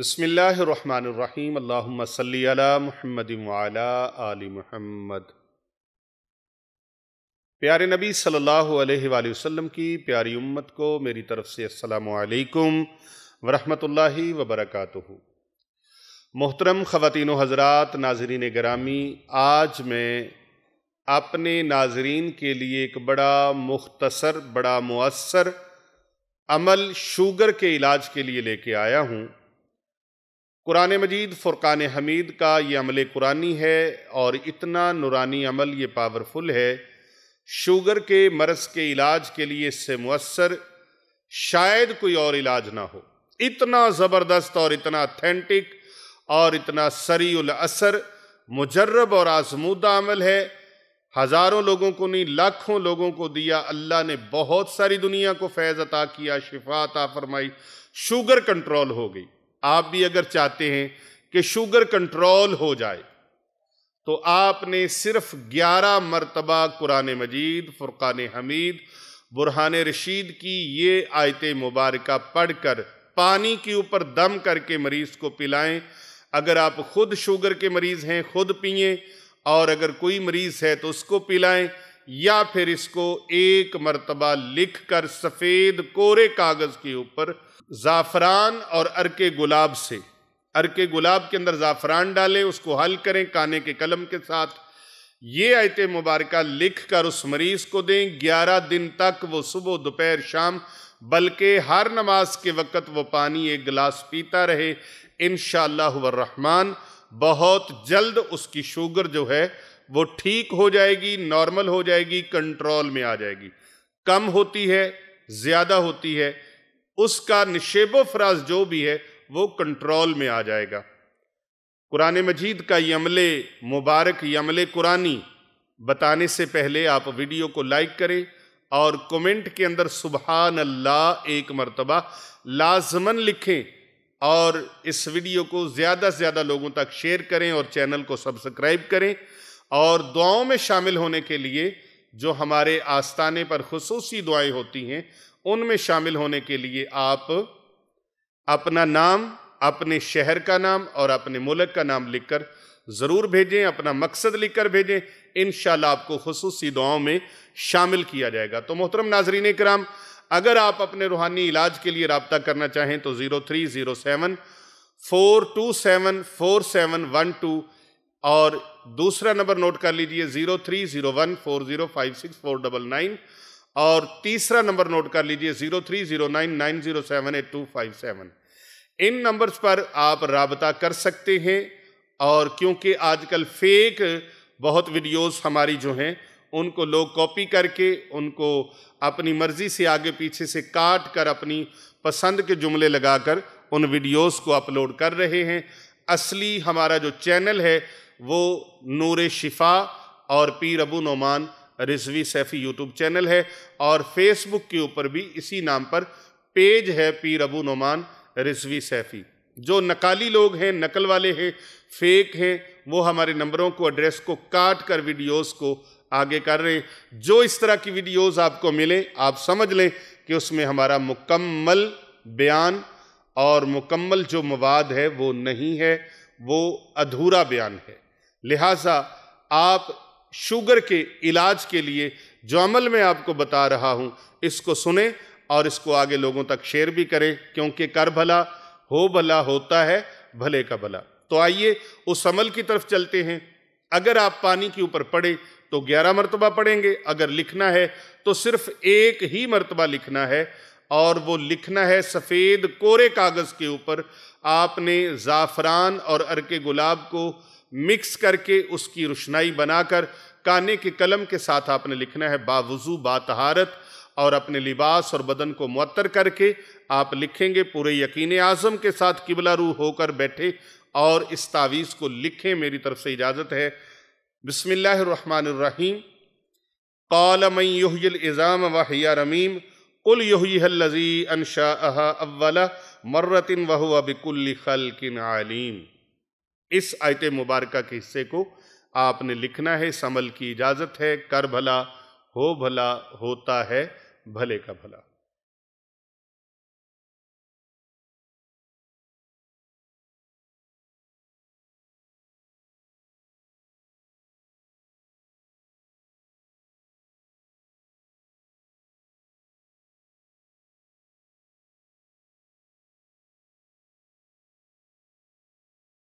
बसमीम अल्लाम्सल महमद आल महमद प्यारे नबी सल्ला वसम की प्यारी उम्मत को मेरी तरफ से असलकम वरहमतुल्लाहि वबरक मोहतरम ख़वान हज़रा नाजरीन ग्रामी आज मैं अपने नाजरीन के लिए एक बड़ा मुख्तसर बड़ा मवसर अमल शुगर के इलाज के लिए लेके आया हूँ कुरान मजीद फ़ुरक़ान हमीद का ये अमल कुरानी है और इतना नुरानी अमल ये पावरफुल है शुगर के मरस के इलाज के लिए इससे मवसर शायद कोई और इलाज ना हो इतना ज़बरदस्त और इतना अथेंटिक और इतना सरील असर मुजरब और आजमूदा अमल है हज़ारों लोगों को नहीं लाखों लोगों को दिया अल्लाह ने बहुत सारी दुनिया को फैज़ अता किया शिफा अता फरमाई शुगर कंट्रोल हो गई आप भी अगर चाहते हैं कि शुगर कंट्रोल हो जाए तो आपने सिर्फ ग्यारह मरतबा कुरान मजीद फ़ुरक़ान हमीद बुरहान रशीद की ये आयत मुबारक पढ़कर पानी के ऊपर दम करके मरीज़ को पिलाएं अगर आप खुद शुगर के मरीज़ हैं खुद पिए और अगर कोई मरीज़ है तो उसको पिलाएं या फिर इसको एक मरतबा लिख कर सफ़ेद कोरे कागज़ के ऊपर ज़ाफ़रान और अरके गुलाब से अरके गुलाब के अंदर ज़ाफ़रान डालें उसको हल करें काने के कलम के साथ ये आयत मुबारक लिख कर उस मरीज़ को दें ग्यारह दिन तक वो सुबह दोपहर शाम बल्कि हर नमाज के वक़्त वो पानी एक गिलास पीता रहे इन रहमान बहुत जल्द उसकी शुगर जो है वो ठीक हो जाएगी नॉर्मल हो जाएगी कंट्रोल में आ जाएगी कम होती है ज़्यादा होती है उसका निशेबो फराज जो भी है वो कंट्रोल में आ जाएगा कुरान मजीद का यमले मुबारक यमले कुरानी बताने से पहले आप वीडियो को लाइक करें और कमेंट के अंदर सुबहान अल्लाह एक मरतबा लाजमन लिखें और इस वीडियो को ज़्यादा से ज़्यादा लोगों तक शेयर करें और चैनल को सब्सक्राइब करें और दुआओं में शामिल होने के लिए जो हमारे आस्थाने पर खसूसी दुआएं होती हैं उनमें शामिल होने के लिए आप अपना नाम अपने शहर का नाम और अपने मुल्क का नाम लिखकर ज़रूर भेजें अपना मकसद लिखकर भेजें इन आपको खसूसी दुआओं में शामिल किया जाएगा तो मोहतरम नाजरीन कराम अगर आप अपने रूहानी इलाज के लिए रबता करना चाहें तो zero three zero seven four two seven four seven one two और दूसरा नंबर नोट कर लीजिए zero three zero one four zero five six four double nine और तीसरा नंबर नोट कर लीजिए zero three zero nine nine zero seven eight two five seven इन नंबर्स पर आप रबता कर सकते हैं और क्योंकि आजकल फेक बहुत वीडियोस हमारी जो हैं उनको लोग कॉपी करके उनको अपनी मर्ज़ी से आगे पीछे से काट कर अपनी पसंद के जुमले लगाकर उन वीडियोस को अपलोड कर रहे हैं असली हमारा जो चैनल है वो नूर शिफा और पीर अबू नुमान रिजवी सैफ़ी यूट्यूब चैनल है और फेसबुक के ऊपर भी इसी नाम पर पेज है पीर अबू नुमान रिजवी सैफ़ी जो नकाली लोग हैं नकल वाले हैं फेक हैं वो हमारे नंबरों को एड्रेस को काट कर वीडियोस को आगे कर रहे हैं जो इस तरह की वीडियोस आपको मिले आप समझ लें कि उसमें हमारा मुकम्मल बयान और मुकम्मल जो मवाद है वो नहीं है वो अधूरा बयान है लिहाजा आप शुगर के इलाज के लिए जो अमल मैं आपको बता रहा हूँ इसको सुने और इसको आगे लोगों तक शेयर भी करें क्योंकि कर भला हो भला होता है भले का भला तो आइए उस अमल की तरफ चलते हैं अगर आप पानी के ऊपर पढ़े तो ग्यारह मरतबा पढ़ेंगे अगर लिखना है तो सिर्फ एक ही मरतबा लिखना है और वो लिखना है सफ़ेद कोरे कागज़ के ऊपर आपने ज़ाफ़रान और अरके गुलाब को मिक्स करके उसकी रोशनाई बनाकर काने के कलम के साथ आपने लिखना है बावजू बातहारत और अपने लिबास और बदन को मअतर करके आप लिखेंगे पूरे यकीन आज़म के साथ किबला रू होकर बैठे और इस तावीज़ को लिखें मेरी तरफ से इजाज़त है रहीम कौल मई युहल इज़ाम रमीम कुल युहलजी अनशा अव्वला मर्रतिन वह बिकुल्ल खल किन आलीम इस आयत मुबारक के हिस्से को आपने लिखना है समल की इजाज़त है कर भला हो भला होता है भले का भला